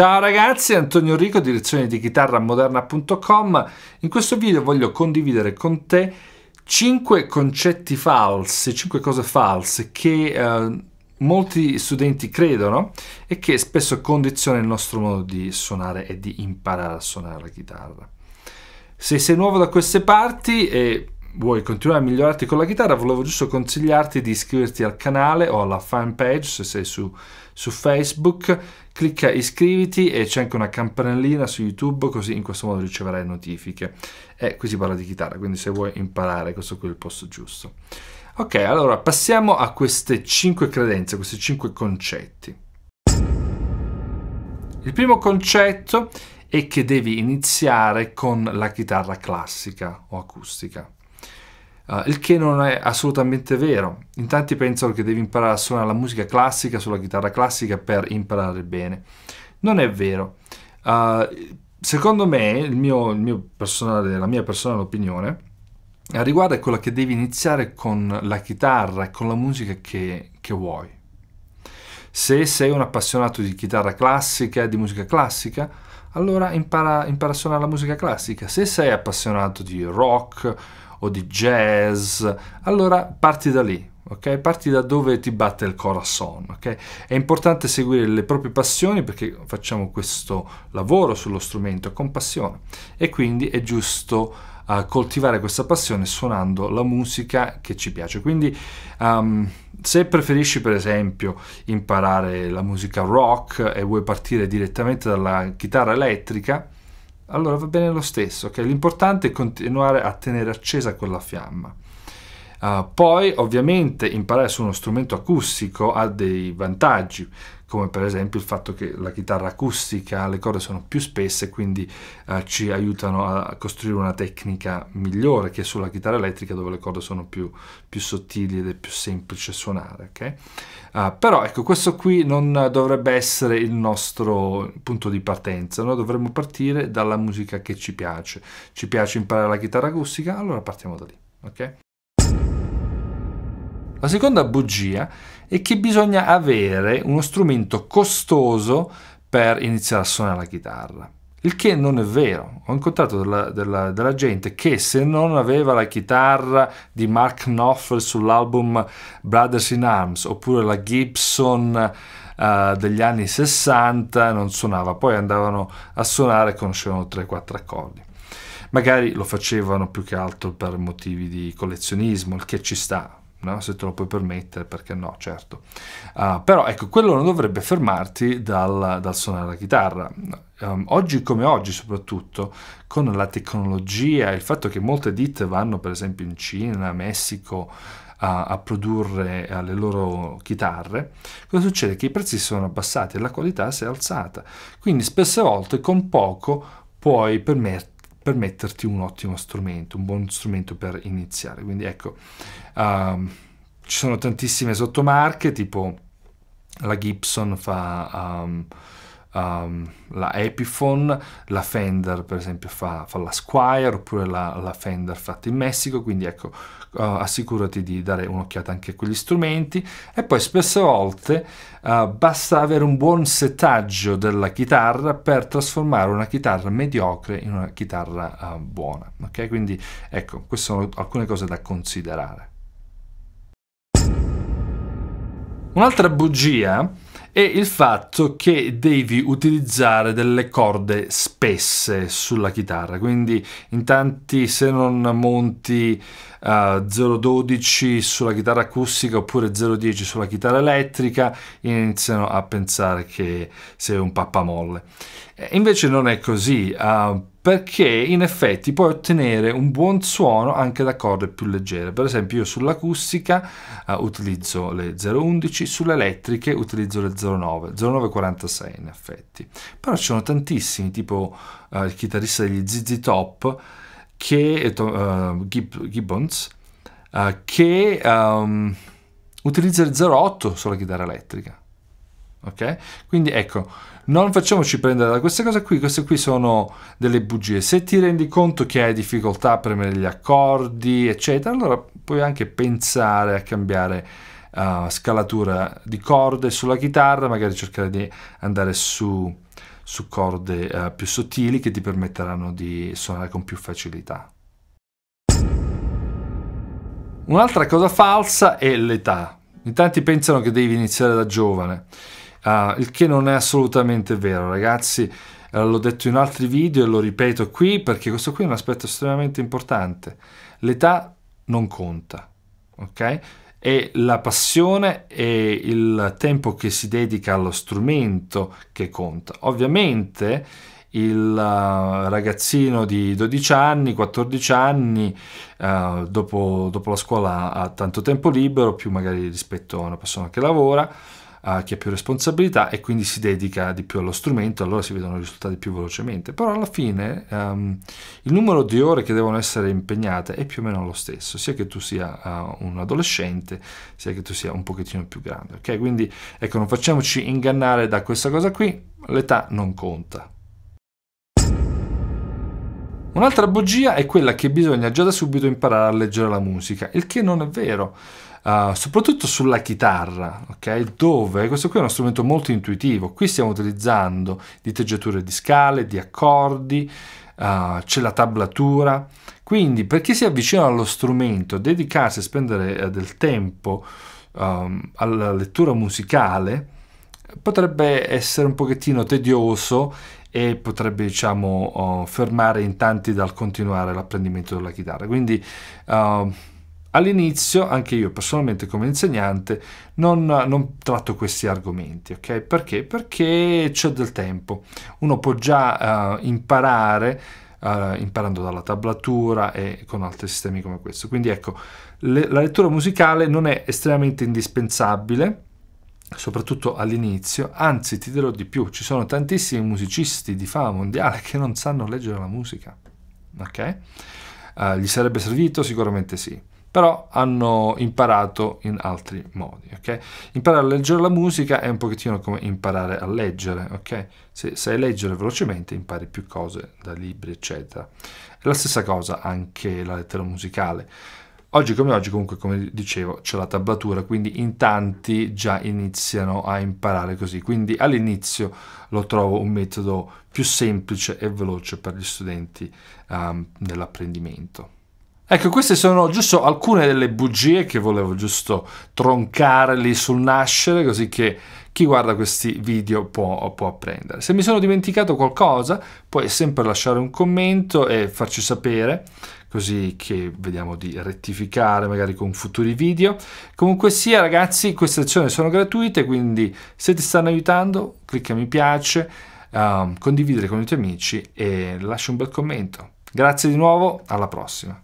Ciao ragazzi, Antonio Rico, direzione di chitarra moderna.com. In questo video voglio condividere con te 5 concetti falsi, 5 cose false che eh, molti studenti credono e che spesso condizionano il nostro modo di suonare e di imparare a suonare la chitarra. Se sei nuovo da queste parti e vuoi continuare a migliorarti con la chitarra, volevo giusto consigliarti di iscriverti al canale o alla fanpage se sei su, su Facebook. Clicca iscriviti e c'è anche una campanellina su YouTube, così in questo modo riceverai notifiche. E qui si parla di chitarra, quindi se vuoi imparare, questo qui è il posto giusto. Ok, allora passiamo a queste 5 credenze, questi 5 concetti. Il primo concetto è che devi iniziare con la chitarra classica o acustica. Uh, il che non è assolutamente vero. In tanti pensano che devi imparare a suonare la musica classica sulla chitarra classica per imparare bene. Non è vero. Uh, secondo me, il mio, il mio la mia personale opinione a eh, riguardo è quella che devi iniziare con la chitarra e con la musica che, che vuoi. Se sei un appassionato di chitarra classica di musica classica, allora impara, impara a suonare la musica classica. Se sei appassionato di rock o di jazz, allora parti da lì, ok? Parti da dove ti batte il corazon, ok? È importante seguire le proprie passioni perché facciamo questo lavoro sullo strumento con passione e quindi è giusto uh, coltivare questa passione suonando la musica che ci piace. Quindi um, se preferisci per esempio imparare la musica rock e vuoi partire direttamente dalla chitarra elettrica, allora va bene lo stesso, ok? L'importante è continuare a tenere accesa quella fiamma. Uh, poi ovviamente imparare su uno strumento acustico ha dei vantaggi, come per esempio il fatto che la chitarra acustica, le corde sono più spesse, quindi uh, ci aiutano a costruire una tecnica migliore che sulla chitarra elettrica dove le corde sono più, più sottili ed è più semplice suonare. Okay? Uh, però ecco, questo qui non dovrebbe essere il nostro punto di partenza, noi dovremmo partire dalla musica che ci piace. Ci piace imparare la chitarra acustica, allora partiamo da lì. Okay? La seconda bugia è che bisogna avere uno strumento costoso per iniziare a suonare la chitarra. Il che non è vero. Ho incontrato della, della, della, gente che se non aveva la chitarra di Mark Knopfler sull'album Brothers in Arms oppure la Gibson uh, degli anni 60 non suonava, poi andavano a suonare e conoscevano 3-4 accordi. Magari lo facevano più che altro per motivi di collezionismo, il che ci sta, No? se te lo puoi permettere, perché no, certo. Uh, però ecco, quello non dovrebbe fermarti dal, dal suonare la chitarra. Um, oggi come oggi soprattutto, con la tecnologia, il fatto che molte ditte vanno per esempio in Cina, Messico, a, produrre eh, le loro chitarre, cosa succede? Che i prezzi sono abbassati e la qualità si è alzata. Quindi spesse volte con poco puoi permetterti permetterti un ottimo strumento, un buon strumento per iniziare. Quindi ecco, uh, ci sono tantissime sottomarche, tipo la Gibson fa... Um, um, la Epiphone, la Fender per esempio fa, fa la Squire oppure la, la, Fender fatta in Messico, quindi ecco uh, assicurati di dare un'occhiata anche a quegli strumenti e poi spesse volte uh, basta avere un buon settaggio della chitarra per trasformare una chitarra mediocre in una chitarra uh, buona, ok? Quindi ecco, queste sono alcune cose da considerare. Un'altra bugia e il fatto che devi utilizzare delle corde spesse sulla chitarra, quindi in tanti se non monti 012 eh, sulla chitarra acustica oppure 010 sulla chitarra elettrica iniziano a pensare che sei un pappamolle. Invece non è così, uh, perché in effetti puoi ottenere un buon suono anche da corde più leggere. Per esempio io sull'acustica uh, utilizzo le 011, sulle elettriche utilizzo le 09, 0946 in effetti. Però ci sono tantissimi, tipo uh, il chitarrista degli ZZ Top, che, uh, eh, Gibbons uh, eh, che um, utilizza il 08 sulla chitarra elettrica. Ok? Quindi ecco, non facciamoci prendere da queste cose qui, queste qui sono delle bugie. Se ti rendi conto che hai difficoltà a premere gli accordi, eccetera, allora puoi anche pensare a cambiare uh, scalatura di corde sulla chitarra, magari cercare di andare su su corde eh, più sottili che ti permetteranno di suonare con più facilità. Un'altra cosa falsa è l'età. In tanti pensano che devi iniziare da giovane, uh, il che non è assolutamente vero, ragazzi. Uh, l'ho detto in altri video e lo ripeto qui perché questo qui è un aspetto estremamente importante. L'età non conta, ok? e la passione e il tempo che si dedica allo strumento che conta. Ovviamente il uh, ragazzino di 12 anni, 14 anni, eh, dopo, dopo la scuola ha tanto tempo libero, più magari rispetto a una persona che lavora, uh, chi ha più responsabilità e quindi si dedica di più allo strumento, allora si vedono i risultati più velocemente. Però alla fine um, il numero di ore che devono essere impegnate è più o meno lo stesso, sia che tu sia uh, un adolescente, sia che tu sia un pochettino più grande. Ok, quindi ecco, non facciamoci ingannare da questa cosa qui, l'età non conta. Un'altra bugia è quella che bisogna già da subito imparare a leggere la musica, il che non è vero. Uh, soprattutto sulla chitarra, ok? dove questo qui è uno strumento molto intuitivo, qui stiamo utilizzando diteggiature di scale, di accordi, uh, c'è la tablatura, quindi per chi si avvicina allo strumento, dedicarsi a spendere eh, del tempo um, alla lettura musicale potrebbe essere un pochettino tedioso e potrebbe diciamo uh, fermare in tanti dal continuare l'apprendimento della chitarra quindi ehm, All'inizio, anche io personalmente come insegnante, non, non tratto questi argomenti, ok? Perché? Perché c'è del tempo. Uno può già uh, imparare Uh, imparando dalla tablatura e con altri sistemi come questo. Quindi ecco, le, la lettura musicale non è estremamente indispensabile, soprattutto all'inizio, anzi ti dirò di più, ci sono tantissimi musicisti di fama mondiale che non sanno leggere la musica, ok? Uh, gli sarebbe servito? Sicuramente sì però hanno imparato in altri modi. Okay? Imparare a leggere la musica è un pochettino come imparare a leggere. Okay? Se sai leggere velocemente impari più cose da libri, eccetera. È la stessa cosa anche la lettera musicale. Oggi come oggi comunque, come dicevo, c'è la tablatura, quindi in tanti già iniziano a imparare così. Quindi all'inizio lo trovo un metodo più semplice e veloce per gli studenti um, nell'apprendimento. Ecco, queste sono giusto alcune delle bugie che volevo giusto troncare lì sul nascere, così che chi guarda questi video può, può apprendere. Se mi sono dimenticato qualcosa, puoi sempre lasciare un commento e farci sapere, così che vediamo di rettificare magari con futuri video. Comunque sia, ragazzi, queste azioni sono gratuite, quindi se ti stanno aiutando, clicca mi piace, um, condividere con i tuoi amici e lascia un bel commento. Grazie di nuovo, alla prossima.